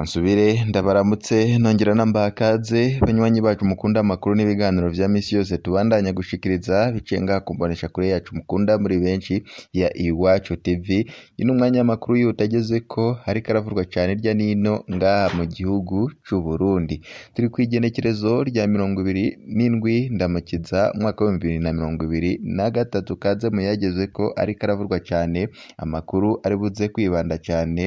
Kansubire ndabaramutse nongera nambaha kaze banywanyi bacu mukunda amakuru n'ibiganiro bya minsi yose tubandanya gushikiriza biciye kumbonesha kure yacu mukunda muri benshi ya Iwacu TV ino umwanya w'amakuru y'utageze ko hari karavurwa cyane irya nino ngaha mu gihugu cy'u Burundi turi ku igenekerezo rya mirongo ibiri n'indwi ndamakiza umwaka w'ibihumbi bibiri na mirongo ibiri na gatatu kaze yageze ko ari karavurwa cyane amakuru ari buze kwibanda cyane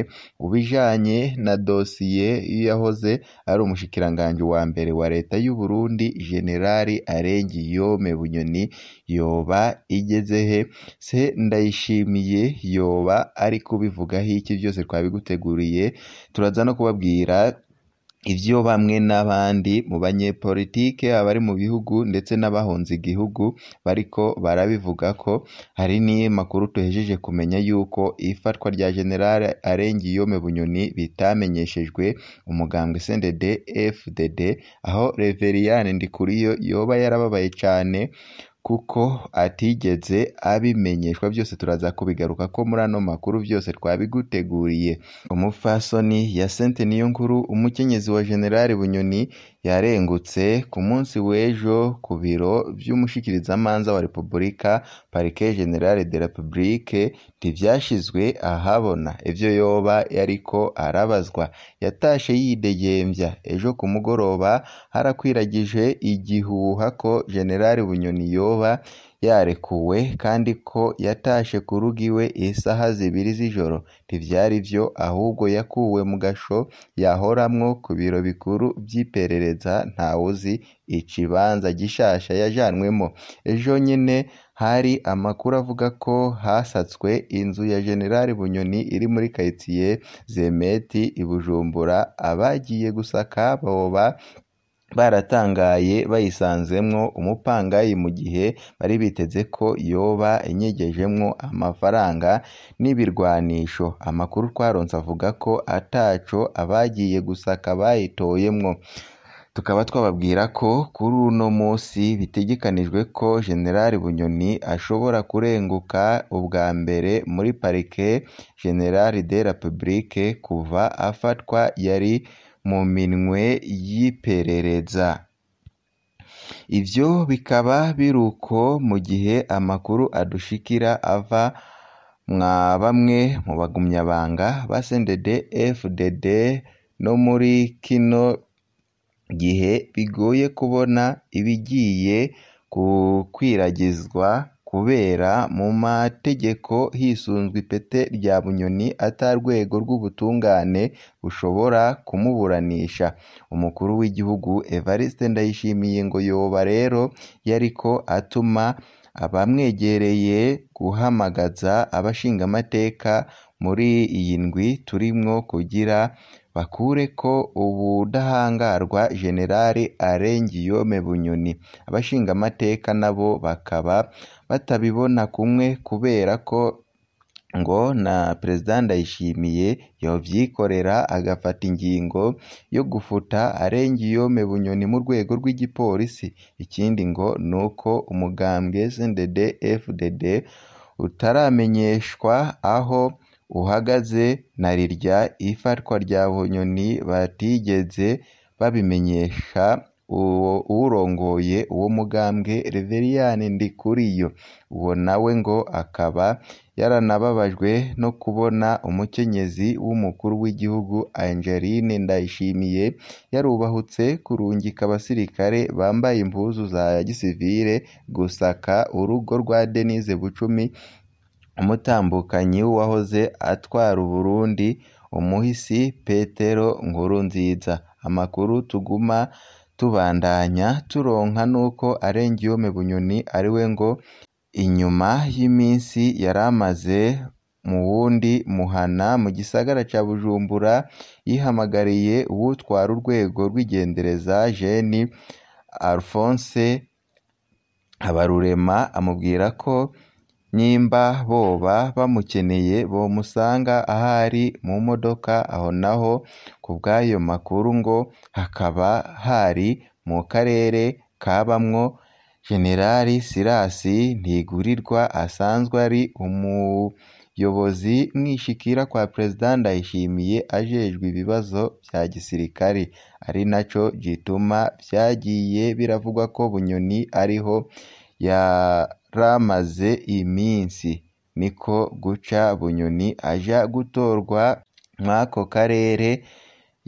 ubijanye na dosi Dosiye y'uwahoze ari umushikiranganji wa mbere wa leta y'u Burundi Jenerali Alengi yome Bunyoni yoba igeze he se Ndayishimiye yoba ari kubivugaho iki byose twabiguteguriye turaza no kubabwira ibyo bamwe n'abandi mu banyepolitike, abari mu bihugu ndetse n'abahunze igihugu bariko barabivuga ko hari n'amakuru tuhejeje kumenya y'uko ifatwa rya General Arengiyome Bunyoni bitamenyeshejwe umugambwe CNDD-FDD aho Reveriyani Ndikuriyo yoba yarababaye cyane kuko atigeze abimenyeshwa byose turaza kubigaruka ko muri ano makuru byose twabiguteguriye umupfasoni yasente nkuru umukenyezi wa generali bunyoni yarengutse ku munsi w'ejo ku biro by'Umushyikirizamanza wa Repubulika (Parquet Général de la République) ntibyashyizwe ahabona ibyo yoba ariko arabazwa yatashe yidegembya ejo ku mugoroba harakwiragije igihuha ko General Bunyoni yoba yarekuwe kandi ko yatashye ku rugo iwe isaha zibiri z'ijoro ntibyari byo ahubwo yakuwe mu gasho yahoramwo ku biro bikuru by'iperereza ntawuzi ikibanza gishasha yajanwemo ejo nyine hari amakuru avuga ko hasatswe inzu ya General Bunyoni iri muri quartier Zemeti i Bujumbura abagiye gusaka boba baratangaye bayisanzemo umupangayi mu gihe bari biteze ko yoba inyegejemwo amafaranga n'ibirwanisho amakuru twaronse avuga ko ataco abagiye gusaka bayitoyemo tukaba twababwira ko kuri uno munsi bitegekanijwe ko General Bunyoni ashobora kurenguka ubwa mbere muri parike General de la Republique kuva afatwa yari mu minwe y'iperereza ibyo bikaba biruko mu gihe amakuru adushikira ava mwa bamwe mu bagumyabanga ba CNDD-FDD no muri kino gihe bigoye kubona ibigiye gukwiragizwa kubera mu mategeko hisunzwe ipete rya Bunyoni ata rw'ubutungane bushobora kumuburanisha Umukuru w'Igihugu Evariste Ndayishimiye ngo yoba rero yariko atuma abamwegereye guhamagaza abashingamateka muri iyi ndwi turimwo kugira bakure ko ubudahangarwa General Alain Guillaume Bunyoni abashingamateka nabo bakaba batabibona kumwe kubera ko ngo na Perezida Ndayishimiye yovyikorera agafata ingingo yo gufuta Arenguiome Bunyoni mu rwego rw'igipolisi ikindi ngo ni uko umugambwe CNDD-FDD utaramenyeshwa aho uhagaze na rirya ifatwa rya Bunyoni batigeze babimenyesha urongoye uwo mugambwe Reveriyani Ndikuriyo uwo nawe ngo akaba yaranababajwe no kubona umukenyezi w'umukuru w'igihugu Angeline Ndayishimiye yarubahutse kurungika abasirikare bambaye impuzu za gisivile gusaka urugo rwa Denise Bucumi umutambukanyi wahoze atwara u umuhisi Petero nkuru Nkurunziza amakuru tuguma tubandanya turonka n'uko Arenguirome Bunyoni ari we ngo inyuma y'iminsi yari amaze mu wundi muhana mu gisagara cya Bujumbura yihamagariye uwutwara urwego rw'igendereza Gen Alphonse Habarurema amubwira ko nimba boba bamukeneye bomusanga ahari mu modoka aho naho ku bw'ayo makuru ngo hakaba hari mu karere kabamwo Jenerali Silas Ntigurirwa asanzwe ari umuyobozi mwishikira kwa Perezida Ndayishimiye ajejwe ibibazo vya gisirikare ari naco gituma vyagiye biravugwa ko Bunyoni ariho yaramaze iminsi niko guca Bunyoni aja gutorwa mw'ako karere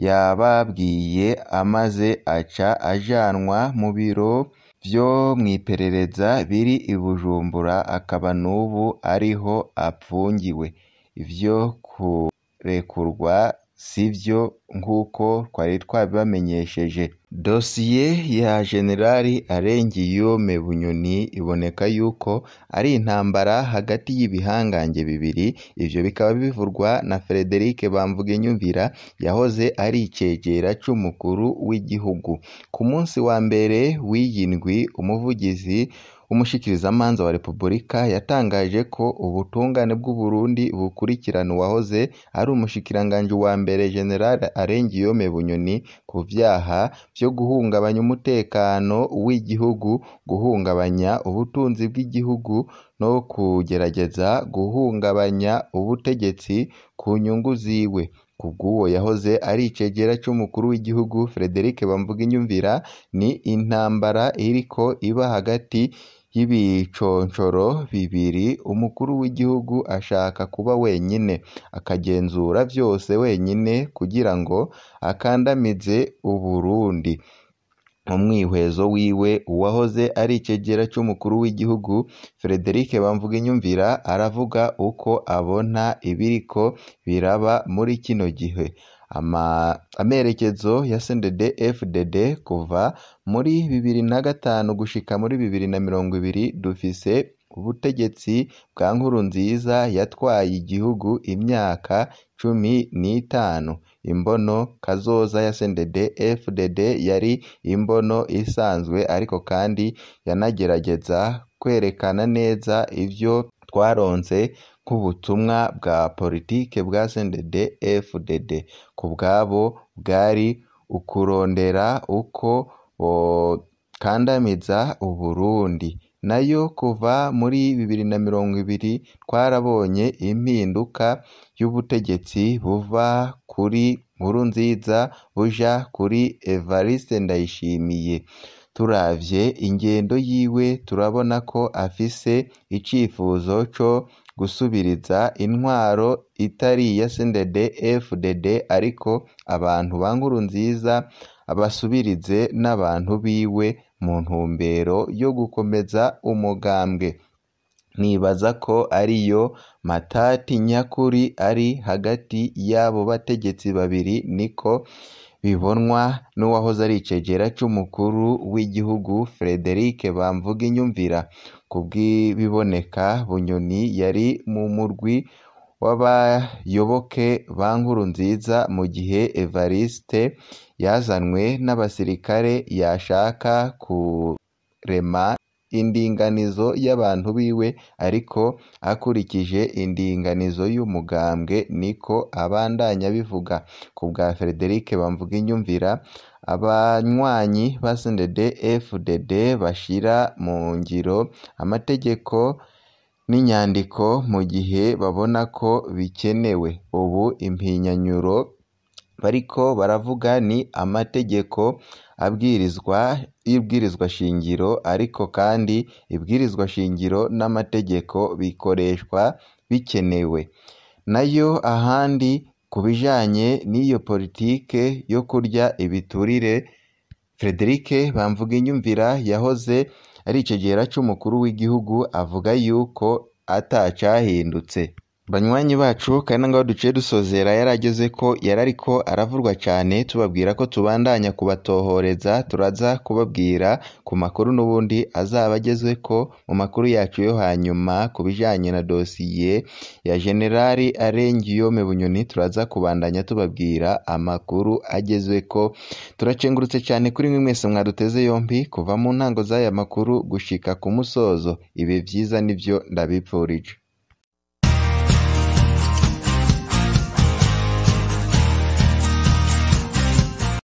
yababwiye amaze aca ajanwa mu biro byo mu iperereza biri i Bujumbura akaba n'ubu ariho apfungiwe ibyo kurekurwa si sivyo nk'uko twari twabibamenyesheje Dosiye ya Jenerali Alain Guillaume Bunyoni iboneka yuko ari intambara hagati y'ibihangange bibiri ibyo bikaba bivugwa na Frédéric inyumvira yahoze ari icyegeracu cy'umukuru w'igihugu ku munsi wa mbere w'iyi ndwi umuvugizi Umushyikirizamanza wa Repubulika yatangaje ko ubutungane bw'u Burundi bukurikirana uwahoze ari umushikiranganji wa mbere General Alain Guillaume Bunyoni ku byaha byo cyo guhungabanya umutekano w'igihugu guhungabanya ubutunzi bw'igihugu no kugerageza guhungabanya ubutegetsi ku nyungu ziwe ku yahoze ari icegera cy'umukuru w'igihugu Frederick inyumvira ni intambara iriko iba hagati y'ibiconshoro bibiri umukuru w'igihugu ashaka kuba wenyine akagenzura byose wenyine kugira ngo akandamize u Burundi mu wiwe uwahoze ari icegera cy’umukuru w'igihugu Bamvuga inyumvira aravuga uko abona ibiriko biraba muri kino gihe amerekezo ya CNDD-FDD kuva muri bibiri na gatanu gushika muri bibiri na mirongo ibiri dufise ubutegetsi bwa nkuru nziza yatwaye igihugu imyaka cumi n'itanu imbono kazoza ya sendede fdd yari imbono isanzwe ariko kandi yanagerageza kwerekana neza ibyo twaronze nk'ubutumwa bwa politiki bwa CNDD-FDD ku bwabo bwari ukurondera uko bokandamiza u nayo kuva muri bibiri na mirongo ibiri twarabonye impinduka y'ubutegetsi buva kuri nkuru nziza buja kuri Evariste Ndayishimiye turabye ingendo yiwe turabona ko afise icyifuzo cyo gusubiriza intwaro itari iya CNDD-FDD ariko abantu ba nziza basubiritse n'abantu biwe mu ntumbero yo gukomeza umugambwe nibaza ko ariyo matati nyakuri ari hagati y'abo bategetsi babiri” niko bibonwa n'uwahoze ari icegera c'umukuru w'igihugu inyumvira ku bwibiboneka Bunyoni yari mu murwi w'abayoboke ba nziza mu gihe Evariste yazanywe n'abasirikare yashaka kurema indinganizo y'abantu biwe ariko akurikije indinganizo y'umugambwe niko abandanya bivuga ku bwa Frederic inyumvira abanywanyi ba SNDD FDD bashyira mu ngiro amategeko n'inyandiko mu gihe babona ko bikenewe ubu impinyanyuro bariko baravuga ni amategeko abwirizwa y'ibwirizwa shingiro ariko kandi ibwirizwa shingiro n'amategeko bikoreshwa bikenewe nayo ahandi ku bijanye n'iyo politike yo kurya ibiturire Frederic inyumvira yahoze ari icegera cy’umukuru w'igihugu avuga yuko atacahindutse Banywanyi bacu Kayiranga aho duciye dusozera yarageze ko yari ariko aravurwa cyane tubabwira ko tubandanya kubatohoreza turaza kubabwira ku makuru n'ubundi azaba ageze ko mu makuru yacu yo hanyuma ku bijyanye na dosiye ya Generali Arengiyome Bunyoni turaza kubandanya tubabwira amakuru ageze ko turacengurutse cyane kuri mwe mwese mwaduteze yombi kuva mu ntango z'aya makuru gushika ku musozo ibi byiza nibyo ndabipfurije